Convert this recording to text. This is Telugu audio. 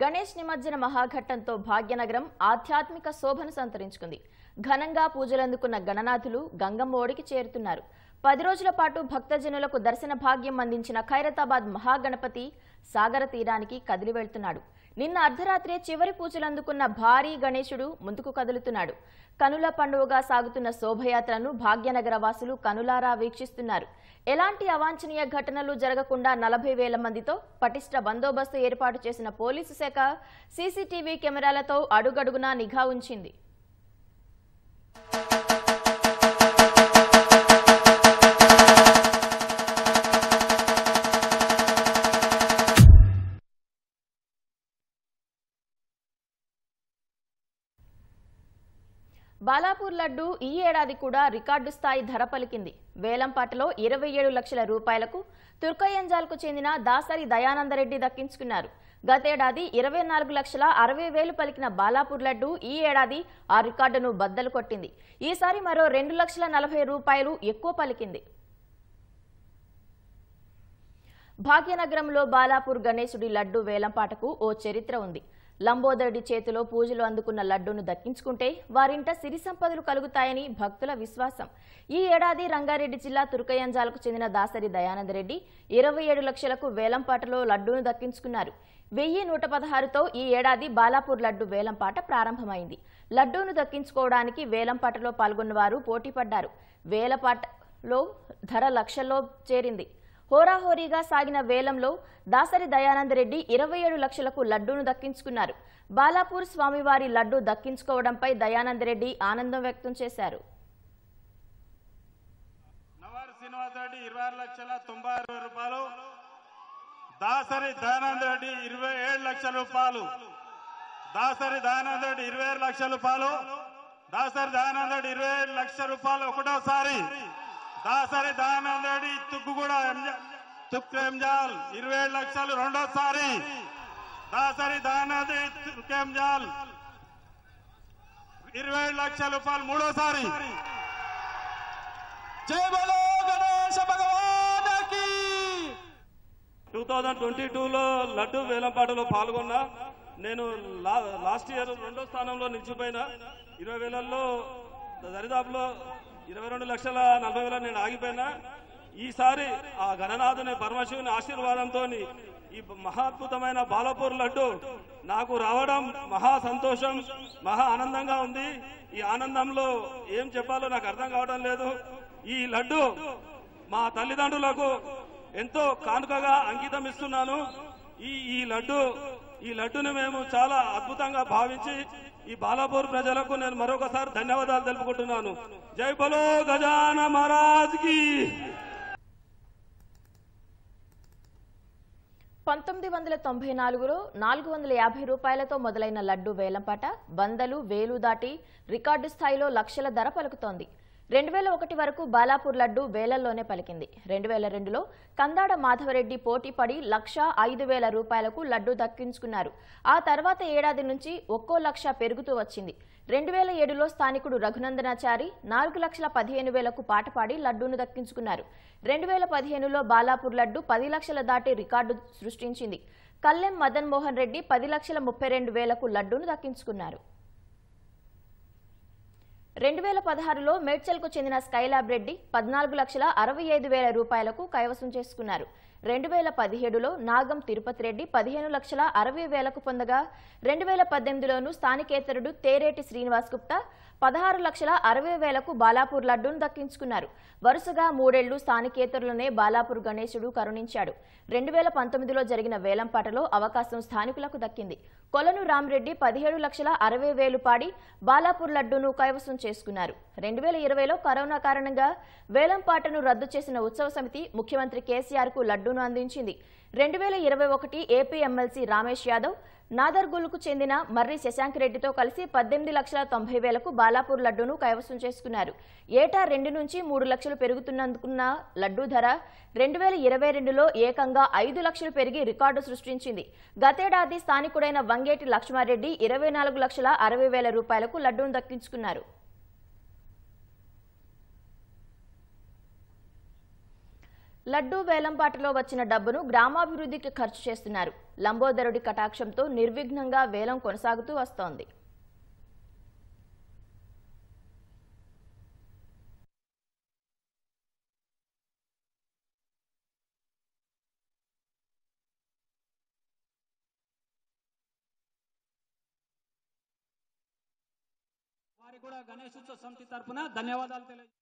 గణేష్ నిమజ్జన మహాఘట్టంతో భాగ్యనగరం ఆధ్యాత్మిక శోభను సంతరించుకుంది ఘనంగా పూజలందుకున్న గణనాథులు గంగమ్మ ఒడికి చేరుతున్నారు పది రోజుల పాటు భక్తజనులకు దర్శన భాగ్యం అందించిన ఖైరతాబాద్ మహాగణపతి సాగర తీరానికి కదిలి వెళ్తున్నాడు నిన్న అర్ధరాత్రే చివరి పూజలందుకున్న భారీ గణేశుడు ముందుకు కదులుతున్నాడు కనుల పండుగగా సాగుతున్న శోభయాత్రను భాగ్యనగర వాసులు కనులారా వీక్షిస్తున్నారు ఎలాంటి అవాంఛనీయ ఘటనలు జరగకుండా నలభై వేల మందితో పటిష్ట బందోబస్తు ఏర్పాటు చేసిన పోలీసు శాఖ సీసీటీవీ కెమెరాలతో అడుగడుగునా నిఘా ఉంచింది బాలాపూర్ లడ్డు ఈ ఏడాది కూడా రికార్డు స్థాయి ధర పలికింది వేలంపాటలో ఇరవై ఏడు లక్షల రూపాయలకు తుర్కయంజాల్కు చెందిన దాసరి దయానందరెడ్డి దక్కించుకున్నారు గతేడాది ఇరవై నాలుగు లక్షల అరవై వేలు పలికిన బాలాపూర్ లడ్డు ఈ ఏడాది ఆ రికార్డును బద్దలు కొట్టింది ఈసారి మరో రెండు లక్షల నలభై రూపాయలు ఎక్కువ పలికింది భాగ్యనగరంలో బాలాపూర్ గణేశుడి లడ్డు వేలంపాటకు ఓ చరిత్ర ఉంది లంబోదరుడి చేతిలో పూజలు అందుకున్న లడ్డూను దక్కించుకుంటే వారింట సిరి సంపదలు కలుగుతాయని భక్తుల విశ్వాసం ఈ ఏడాది రంగారెడ్డి జిల్లా తుర్కయంజాలకు చెందిన దాసరి దయానందరెడ్డి ఇరవై ఏడు లక్షలకు వేలంపాటలో లడ్డూను దక్కించుకున్నారు వెయ్యి నూట పదహారుతో ఈ ఏడాది బాలాపూర్ లడ్డు వేలంపాట ప్రారంభమైంది లడ్డూను దక్కించుకోవడానికి వేలంపాటలో పాల్గొన్నవారు పోటీ పడ్డారు వేలపాటలో ధర లక్షల్లో చేరింది హోరాహోరీగా సాగిన వేలంలో దాసరి దయానందరెడ్డి ఇరవై ఏడు లక్షలకు లడ్డూను దక్కించుకున్నారు బాలాపూర్ స్వామివారి లడ్డు దక్కించుకోవడంపై దయానందరెడ్డి ఆనందం వ్యక్తం చేశారు దాసరి దయానంద రెడ్డి ఇరవై ఏడు లక్షల రూపాయలు దాసరి దయానంద రెడ్డి ఇరవై ఏడు లక్షల రూపాయలు దాసరి దయానంద రెడ్డి ఇరవై ఏడు లక్షల రూపాయలు ఒకటోసారి దాసరి దానందరెడ్డి తుక్కు కూడా తుక్కు ఎంజాల్ ఇరవై ఏడు లక్షలు రెండోసారి దాసరి దానందరెడ్డి తుక్కు ఎంజాల్ ఇరవై ఏడు లక్షల రూపాయలు మూడోసారి టూ థౌజండ్ ట్వంటీ టూలో లడ్డు వేలంపాటలో పాల్గొన్నా నేను లాస్ట్ ఇయర్ రెండో స్థానంలో నిలిచిపోయిన ఇరవై వేలల్లో దరిదాపులో ఇరవై రెండు లక్షల నలభై వేల నేను ఆగిపోయినా ఈసారి ఆ గణనాథుని పరమశివుని ఆశీర్వాదంతో ఈ మహాద్భుతమైన బాలపూర్ లడ్డు నాకు రావడం మహా సంతోషం మహా ఆనందంగా ఉంది ఈ ఆనందంలో ఏం చెప్పాలో నాకు అర్థం కావడం లేదు ఈ లడ్డు మా తల్లిదండ్రులకు ఎంతో కానుకగా అంకితం ఇస్తున్నాను ఈ ఈ లడ్డు ఈ లడ్డును మేము చాలా అద్భుతంగా భావించి ఈ బాలాపూర్ ప్రజలకు నేను మరొకసారి ధన్యవాదాలు తెలుపుకుంటున్నాను జై బలో గజాన మహారాజ్ కి పంతొమ్మిది వందల తొంభై నాలుగులో నాలుగు వందల యాభై రూపాయలతో మొదలైన లడ్డు వేలంపాట వందలు వేలు దాటి రికార్డు స్థాయిలో లక్షల ధర పలుకుతోంది రెండు వేల ఒకటి వరకు బాలాపూర్ లడ్డు వేలల్లోనే పలికింది రెండు వేల రెండులో కందాడ మాధవరెడ్డి పోటీపడి లక్ష ఐదు వేల రూపాయలకు లడ్డు దక్కించుకున్నారు ఆ తర్వాత ఏడాది నుంచి ఒక్కో లక్ష పెరుగుతూ వచ్చింది రెండు వేల ఏడులో స్థానికుడు రఘునందనాచారి నాలుగు లక్షల పదిహేను వేలకు పాటపాడి లడ్డూను దక్కించుకున్నారు రెండు వేల పదిహేనులో బాలాపూర్ లడ్డు పది లక్షల దాటి రికార్డు సృష్టించింది కల్లెం మదన్ మోహన్ రెడ్డి పది లక్షల ముప్పై రెండు వేలకు లడ్డూను దక్కించుకున్నారు రెండు వేల పదహారులో మేడ్చల్కు చెందిన స్కైలాబ్ రెడ్డి పద్నాలుగు లక్షల అరవై ఐదు వేల రూపాయలకు కైవసం చేసుకున్నారు రెండు వేల పదిహేడులో నాగం తిరుపతి రెడ్డి పదిహేను లక్షల అరవై వేలకు పొందగా రెండు వేల పద్దెనిమిదిలోను స్థానికేతరుడు తేరేటి శ్రీనివాస్ గుప్తా పదహారు లక్షల అరవై వేలకు బాలాపూర్ లడ్డూను దక్కించుకున్నారు వరుసగా మూడేళ్లు స్థానికేతరులనే బాలాపూర్ గణేశుడు కరుణించాడు రెండు వేల పంతొమ్మిదిలో జరిగిన వేలంపాటలో అవకాశం స్థానికులకు దక్కింది కొలను రామ్రెడ్డి పదిహేడు లక్షల అరవై వేలు పాడి బాలాపూర్ లడ్డూను కైవసం చేసుకున్నారు రెండు వేల ఇరవైలో కరోనా కారణంగా వేలంపాటను రద్దు చేసిన ఉత్సవ సమితి ముఖ్యమంత్రి కు లడ్డూ మద్దతును అందించింది రెండు వేల ఇరవై ఒకటి ఏపీ ఎమ్మెల్సీ రామేష్ యాదవ్ నాదర్గుల్కు చెందిన మర్రి శశాంక్ రెడ్డితో కలిసి పద్దెనిమిది లక్షల తొంభై వేలకు బాలాపూర్ లడ్డూను కైవసం చేసుకున్నారు ఏటా రెండు నుంచి మూడు లక్షలు పెరుగుతున్నందుకున్న లడ్డూ ధర రెండు వేల ఇరవై రెండులో ఏకంగా ఐదు లక్షలు పెరిగి రికార్డు సృష్టించింది గతేడాది స్థానికుడైన వంగేటి లక్ష్మారెడ్డి ఇరవై నాలుగు లక్షల అరవై వేల రూపాయలకు లడ్డూను దక్కించుకున్నారు లడ్డూ వేలంపాటలో వచ్చిన డబ్బును గ్రామాభివృద్ధికి ఖర్చు చేస్తున్నారు లంబోదరుడి కటాక్షంతో నిర్విఘ్నంగా వేలం కొనసాగుతూ వస్తోంది కూడా గణేష్ సమితి తరఫున ధన్యవాదాలు తెలియజేస్తాను